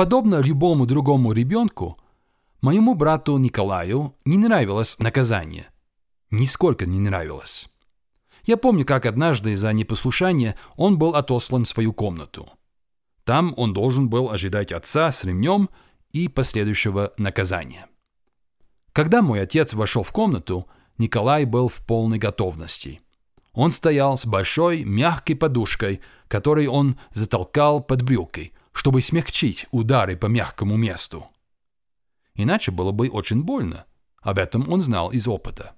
Подобно любому другому ребенку, моему брату Николаю не нравилось наказание. Нисколько не нравилось. Я помню, как однажды за непослушание он был отослан в свою комнату. Там он должен был ожидать отца с ремнем и последующего наказания. Когда мой отец вошел в комнату, Николай был в полной готовности. Он стоял с большой мягкой подушкой, которой он затолкал под брюкой, чтобы смягчить удары по мягкому месту. Иначе было бы очень больно. Об этом он знал из опыта.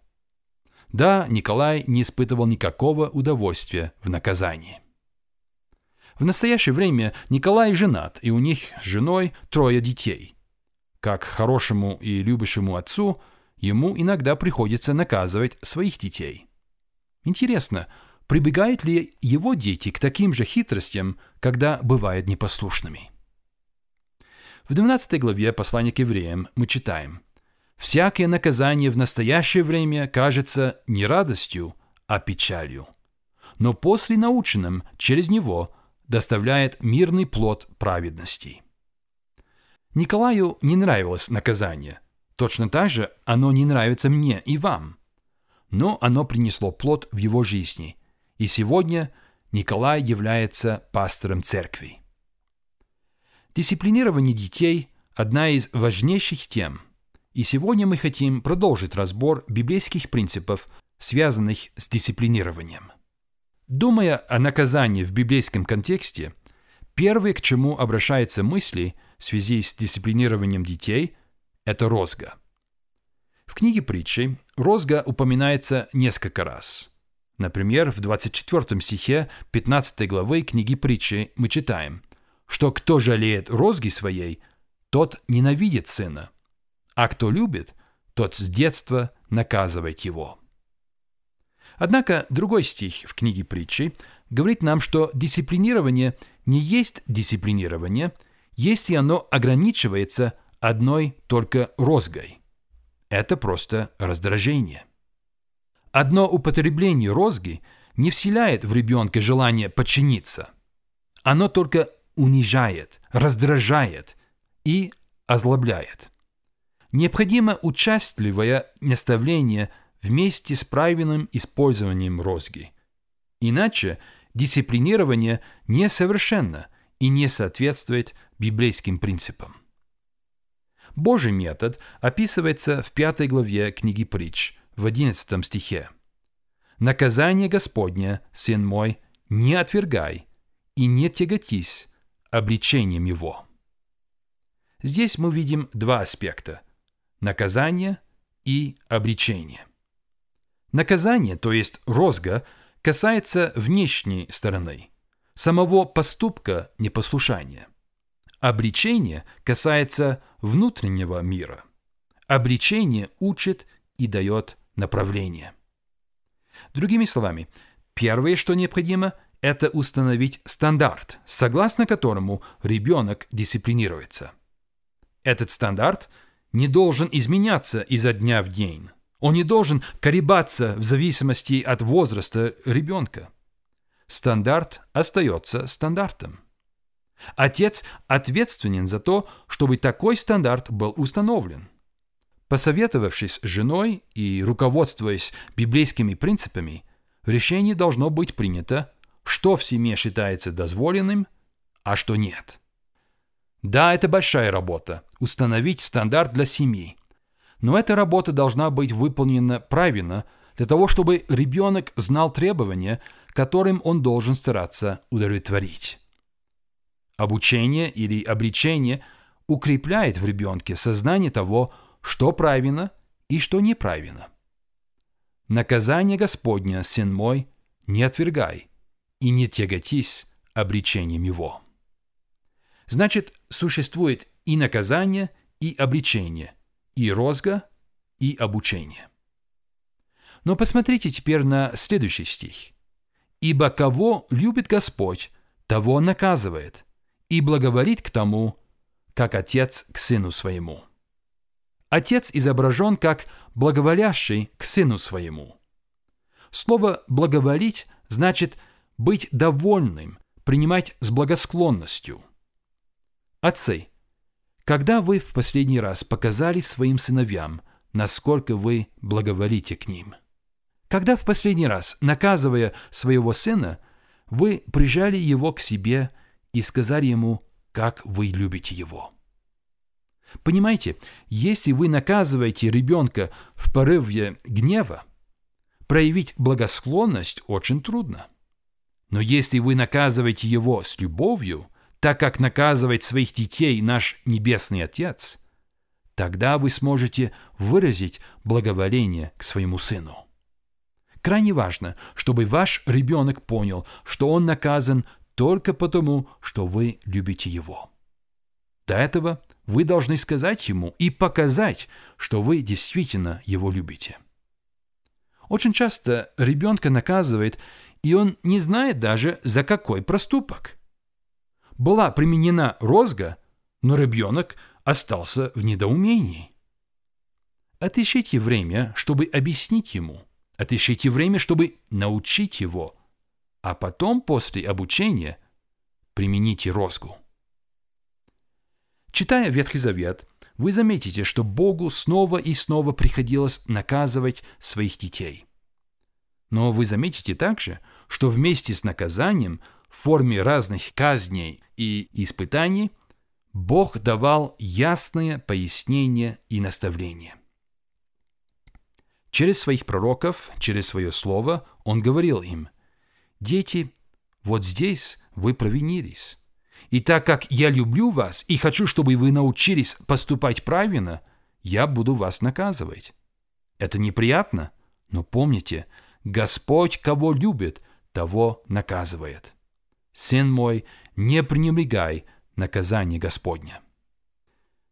Да, Николай не испытывал никакого удовольствия в наказании. В настоящее время Николай женат, и у них с женой трое детей. Как хорошему и любящему отцу, ему иногда приходится наказывать своих детей. Интересно, прибегают ли его дети к таким же хитростям, когда бывают непослушными. В 12 главе послания к евреям мы читаем «Всякое наказание в настоящее время кажется не радостью, а печалью, но после наученным через него доставляет мирный плод праведности». Николаю не нравилось наказание. Точно так же оно не нравится мне и вам. Но оно принесло плод в его жизни – и сегодня Николай является пастором церкви. Дисциплинирование детей – одна из важнейших тем, и сегодня мы хотим продолжить разбор библейских принципов, связанных с дисциплинированием. Думая о наказании в библейском контексте, первое, к чему обращаются мысли в связи с дисциплинированием детей – это розга. В книге притчи розга упоминается несколько раз – Например, в 24 стихе 15 главы книги притчи мы читаем, что кто жалеет розги своей, тот ненавидит сына, а кто любит, тот с детства наказывает его. Однако другой стих в книге притчи говорит нам, что дисциплинирование не есть дисциплинирование, если оно ограничивается одной только розгой. Это просто раздражение – Одно употребление розги не вселяет в ребенка желание подчиниться. Оно только унижает, раздражает и озлобляет. Необходимо участливое наставление вместе с правильным использованием розги. Иначе дисциплинирование несовершенно и не соответствует библейским принципам. Божий метод описывается в пятой главе книги Притч – в 11 стихе. «Наказание Господне, сын мой, не отвергай и не тяготись обличением его». Здесь мы видим два аспекта – наказание и обличение. Наказание, то есть розга, касается внешней стороны, самого поступка непослушания. Обличение касается внутреннего мира. Обличение учит и дает направление. Другими словами, первое, что необходимо, это установить стандарт, согласно которому ребенок дисциплинируется. Этот стандарт не должен изменяться изо дня в день. Он не должен колебаться в зависимости от возраста ребенка. Стандарт остается стандартом. Отец ответственен за то, чтобы такой стандарт был установлен. Посоветовавшись с женой и руководствуясь библейскими принципами, решение должно быть принято, что в семье считается дозволенным, а что нет. Да, это большая работа – установить стандарт для семьи. Но эта работа должна быть выполнена правильно для того, чтобы ребенок знал требования, которым он должен стараться удовлетворить. Обучение или обличение укрепляет в ребенке сознание того, что правильно и что неправильно. Наказание Господня, сын мой, не отвергай и не тяготись обречением его. Значит, существует и наказание, и обличение, и розга, и обучение. Но посмотрите теперь на следующий стих. «Ибо кого любит Господь, того наказывает, и благоволит к тому, как отец к сыну своему». Отец изображен как благоволящий к сыну своему. Слово «благоволить» значит быть довольным, принимать с благосклонностью. Отцы, когда вы в последний раз показали своим сыновьям, насколько вы благоволите к ним? Когда в последний раз, наказывая своего сына, вы прижали его к себе и сказали ему, как вы любите его? Понимаете, если вы наказываете ребенка в порыве гнева, проявить благосклонность очень трудно. Но если вы наказываете его с любовью, так как наказывает своих детей наш Небесный Отец, тогда вы сможете выразить благоволение к своему сыну. Крайне важно, чтобы ваш ребенок понял, что он наказан только потому, что вы любите его. Вместо этого вы должны сказать ему и показать, что вы действительно его любите. Очень часто ребенка наказывает, и он не знает даже, за какой проступок. Была применена розга, но ребенок остался в недоумении. Отыщите время, чтобы объяснить ему. Отыщите время, чтобы научить его. А потом, после обучения, примените розгу. Читая Ветхий Завет, вы заметите, что Богу снова и снова приходилось наказывать своих детей. Но вы заметите также, что вместе с наказанием в форме разных казней и испытаний Бог давал ясное пояснение и наставление. Через своих пророков, через свое слово Он говорил им, «Дети, вот здесь вы провинились, и так как я люблю вас и хочу, чтобы вы научились поступать правильно, я буду вас наказывать. Это неприятно, но помните, Господь, кого любит, того наказывает. Сын мой, не пренебрегай наказание Господня.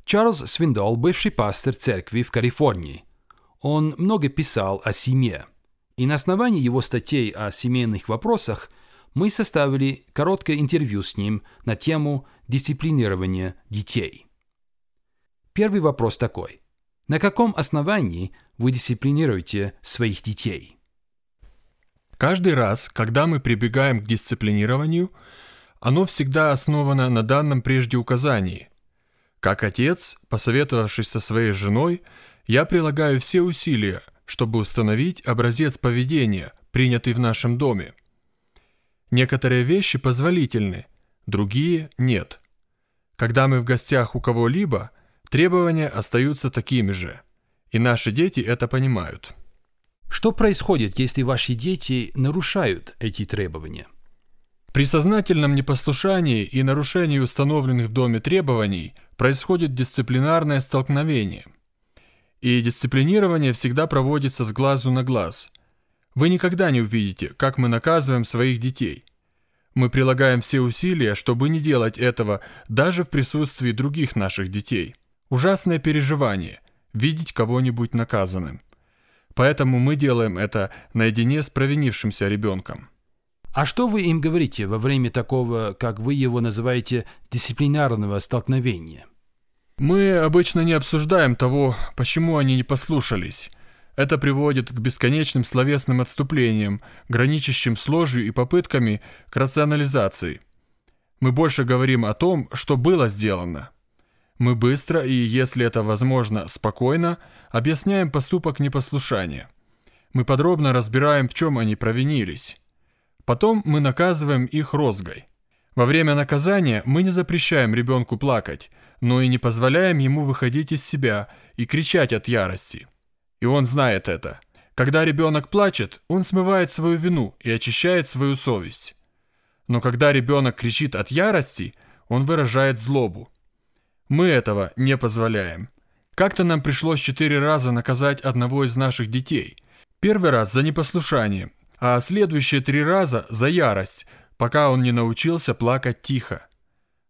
Чарльз Свиндол, бывший пастор церкви в Калифорнии. Он много писал о семье, и на основании его статей о семейных вопросах мы составили короткое интервью с ним на тему дисциплинирования детей. Первый вопрос такой. На каком основании вы дисциплинируете своих детей? Каждый раз, когда мы прибегаем к дисциплинированию, оно всегда основано на данном прежде указании. Как отец, посоветовавшись со своей женой, я прилагаю все усилия, чтобы установить образец поведения, принятый в нашем доме – Некоторые вещи позволительны, другие – нет. Когда мы в гостях у кого-либо, требования остаются такими же. И наши дети это понимают. Что происходит, если ваши дети нарушают эти требования? При сознательном непослушании и нарушении установленных в доме требований происходит дисциплинарное столкновение. И дисциплинирование всегда проводится с глазу на глаз – вы никогда не увидите, как мы наказываем своих детей. Мы прилагаем все усилия, чтобы не делать этого даже в присутствии других наших детей. Ужасное переживание – видеть кого-нибудь наказанным. Поэтому мы делаем это наедине с провинившимся ребенком. А что вы им говорите во время такого, как вы его называете, дисциплинарного столкновения? Мы обычно не обсуждаем того, почему они не послушались – это приводит к бесконечным словесным отступлениям, граничащим с ложью и попытками к рационализации. Мы больше говорим о том, что было сделано. Мы быстро и, если это возможно, спокойно объясняем поступок непослушания. Мы подробно разбираем, в чем они провинились. Потом мы наказываем их розгой. Во время наказания мы не запрещаем ребенку плакать, но и не позволяем ему выходить из себя и кричать от ярости и он знает это. Когда ребенок плачет, он смывает свою вину и очищает свою совесть. Но когда ребенок кричит от ярости, он выражает злобу. Мы этого не позволяем. Как-то нам пришлось четыре раза наказать одного из наших детей. Первый раз за непослушание, а следующие три раза за ярость, пока он не научился плакать тихо.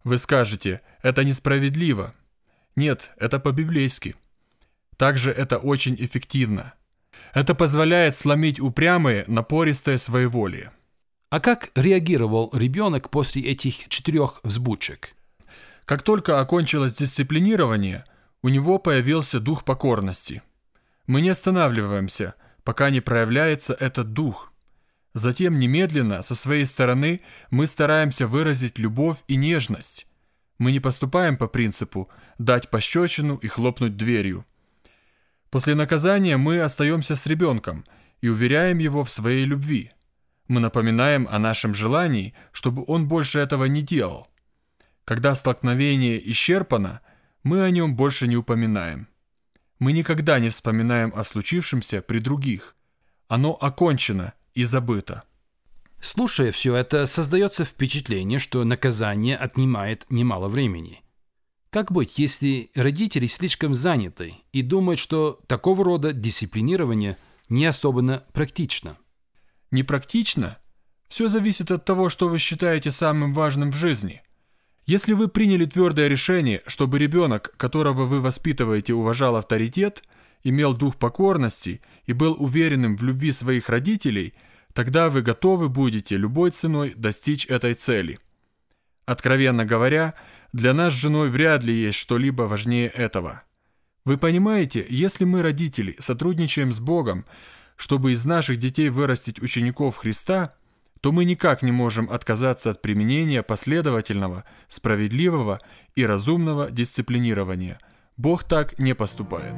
Вы скажете, это несправедливо. Нет, это по-библейски также это очень эффективно. Это позволяет сломить упрямые, напористые своеволие. А как реагировал ребенок после этих четырех взбучек? Как только окончилось дисциплинирование, у него появился дух покорности. Мы не останавливаемся, пока не проявляется этот дух. Затем немедленно, со своей стороны, мы стараемся выразить любовь и нежность. Мы не поступаем по принципу «дать пощечину и хлопнуть дверью», После наказания мы остаемся с ребенком и уверяем его в своей любви. Мы напоминаем о нашем желании, чтобы он больше этого не делал. Когда столкновение исчерпано, мы о нем больше не упоминаем. Мы никогда не вспоминаем о случившемся при других. Оно окончено и забыто. Слушая все это, создается впечатление, что наказание отнимает немало времени – как быть, если родители слишком заняты и думают, что такого рода дисциплинирование не особенно практично? Непрактично? Все зависит от того, что вы считаете самым важным в жизни. Если вы приняли твердое решение, чтобы ребенок, которого вы воспитываете, уважал авторитет, имел дух покорности и был уверенным в любви своих родителей, тогда вы готовы будете любой ценой достичь этой цели. Откровенно говоря, для нас с женой вряд ли есть что-либо важнее этого. Вы понимаете, если мы, родители, сотрудничаем с Богом, чтобы из наших детей вырастить учеников Христа, то мы никак не можем отказаться от применения последовательного, справедливого и разумного дисциплинирования. Бог так не поступает.